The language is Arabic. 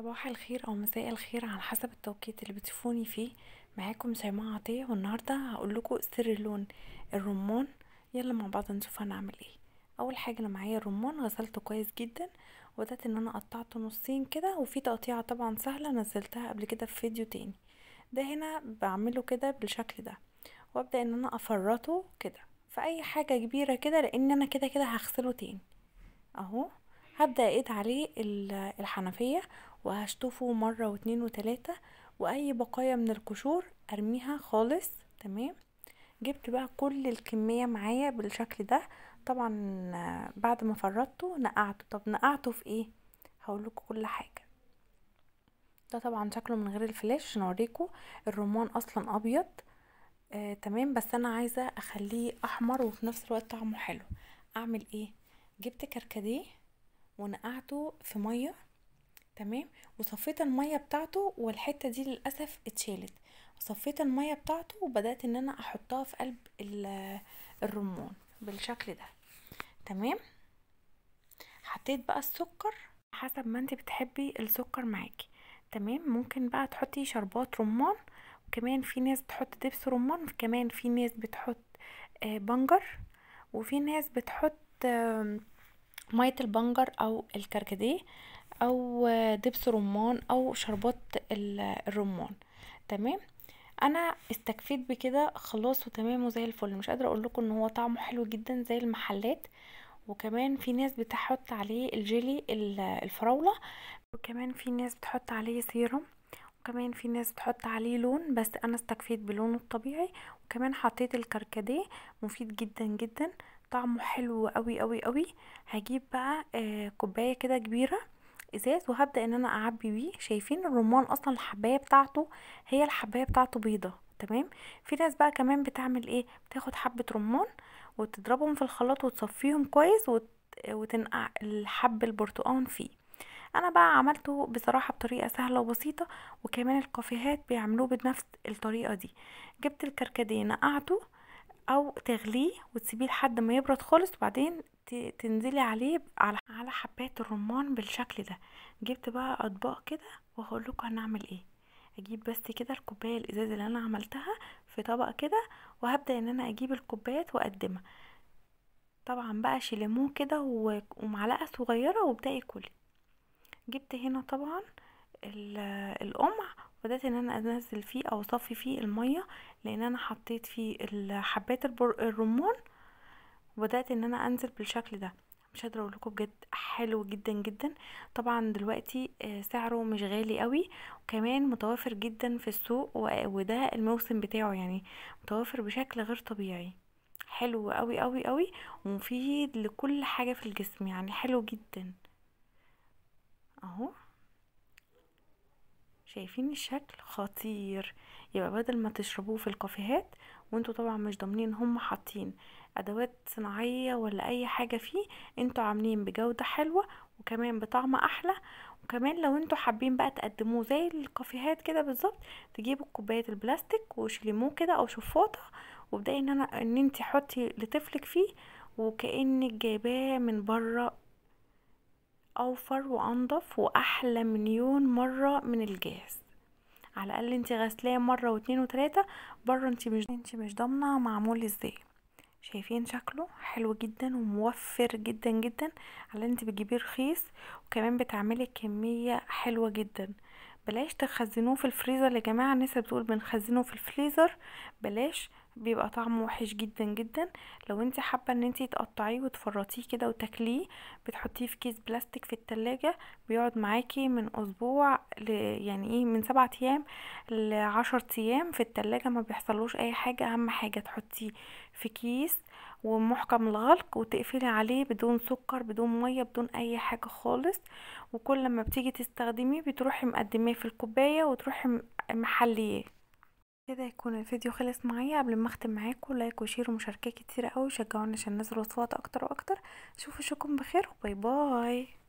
صباح الخير او مساء الخير على حسب التوقيت اللي بتشوفوني فيه معاكم شيماء عطيه والنهارده هقول لكم سر اللون الرمان يلا مع بعض نشوف هنعمل ايه اول حاجه انا معايا الرمان غسلته كويس جدا وبدات ان انا قطعته نصين كده وفي تقطيعه طبعا سهله نزلتها قبل كده في فيديو تاني ده هنا بعمله كده بالشكل ده وابدا ان انا افرطه كده في اي حاجه كبيره كده لان انا كده كده هغسله تاني اهو هبدأ اقيد عليه الحنفية وهشطفه مرة واتنين وتلاتة واي بقايا من القشور ارميها خالص تمام جبت بقى كل الكمية معايا بالشكل ده طبعا بعد ما فرطته نقعته طب نقعته في ايه هقول لكم كل حاجة ده طبعا شكله من غير الفلاش عشان الرمان اصلا ابيض آه تمام بس انا عايزة اخليه احمر وفي نفس الوقت طعمه حلو اعمل ايه جبت كركديه ونقعته في ميه تمام وصفيت الميه بتاعته والحته دي للاسف اتشالت صفيت الميه بتاعته وبدات ان انا احطها في قلب الرمان بالشكل ده تمام حطيت بقى السكر حسب ما انت بتحبي السكر معاكي تمام ممكن بقى تحطي شربات رمان وكمان في ناس بتحط دبس رمان وكمان في ناس بتحط آه، بنجر وفي ناس بتحط مية البنجر أو الكركديه أو دبس رمان أو شربات الرمان تمام انا استكفيت بكده خلاص وتمام وزي الفل مش قادره اقول لكم ان هو طعمه حلو جدا زي المحلات وكمان في ناس بتحط عليه الجيلي الفراوله وكمان في ناس بتحط عليه سيرم وكمان في ناس بتحط عليه لون بس انا استكفيت بلونه الطبيعي وكمان حطيت الكركديه مفيد جدا جدا طعمه حلو قوي قوي قوي هجيب بقى آه، كوبايه كده كبيره ازاز وهبدا ان انا اعبي بيه شايفين الرمان اصلا الحبايه بتاعته هي الحبايه بتاعته بيضه تمام في ناس بقى كمان بتعمل ايه بتاخد حبه رمان وتضربهم في الخلاط وتصفيهم كويس وت... وتنقع الحب البرتقان فيه انا بقى عملته بصراحه بطريقه سهله وبسيطه وكمان الكافيهات بيعملوه بنفس الطريقه دي جبت الكركديه نقعته او تغليه وتسيبيه لحد ما يبرد خالص وبعدين تنزلي عليه على حبات حبايه الرمان بالشكل ده جبت بقى اطباق كده وهقول لكم هنعمل ايه اجيب بس كده الكوبايه الازاز اللي انا عملتها في طبق كده وهبدا ان انا اجيب الكوبايات واقدمها طبعا بقى شليمون كده ومعلقه صغيره وابداي كلي جبت هنا طبعا القمع بدأت ان انا انزل فيه او اصفي فيه المية لان انا حطيت فيه حبات الرمان وبدأت ان انا انزل بالشكل ده مش قادره اقول لكم بجد حلو جدا جدا طبعا دلوقتي آه، سعره مش غالي قوي وكمان متوافر جدا في السوق وده الموسم بتاعه يعني متوافر بشكل غير طبيعي حلو قوي قوي قوي ومفيد لكل حاجه في الجسم يعني حلو جدا اهو شايفين الشكل خطير يبقى بدل ما تشربوه في الكافيهات وانتوا طبعا مش ضامنين هم حاطين ادوات صناعيه ولا اي حاجه فيه انتوا عاملين بجوده حلوه وكمان بطعم احلى وكمان لو انتوا حابين بقى تقدموه زي الكافيهات كده بالظبط تجيبوا كوبايه البلاستيك وشلموه كده او شفاطه وابداي ان انا ان انت حطي لطفلك فيه وكانك جايباه من بره اوفر وانضف واحلى مليون مره من الجاهز على الاقل انت غسلاه مره واتنين وتلاته بره انت مش انت مش ضامنه معمول ازاي شايفين شكله حلو جدا وموفر جدا جدا على انت بتجيبيه رخيص وكمان بتعملي كميه حلوه جدا بلاش تخزنوه في الفريزر يا جماعه الناس بتقول بنخزنه في الفريزر بلاش بيبقى طعمه وحش جدا جدا لو انت حابه ان انت تقطعيه وتفرطيه كده وتاكليه بتحطيه في كيس بلاستيك في التلاجة بيقعد معاكي من اسبوع ل... يعني ايه من سبعة ايام لعشر ايام في التلاجة ما بيحصلوش اي حاجه اهم حاجه تحطيه في كيس ومحكم الغلق وتقفلي عليه بدون سكر بدون ميه بدون اي حاجه خالص وكل ما بتيجي تستخدميه بتروحي مقدميه في الكوبايه وتروحي محليه كده يكون الفيديو خلص معايا قبل ما اختم معاكم لايك وشير ومشاركه كتير قوي شجعوني عشان نزل وصفات اكتر واكتر اشوف اشوفكم بخير وباي باي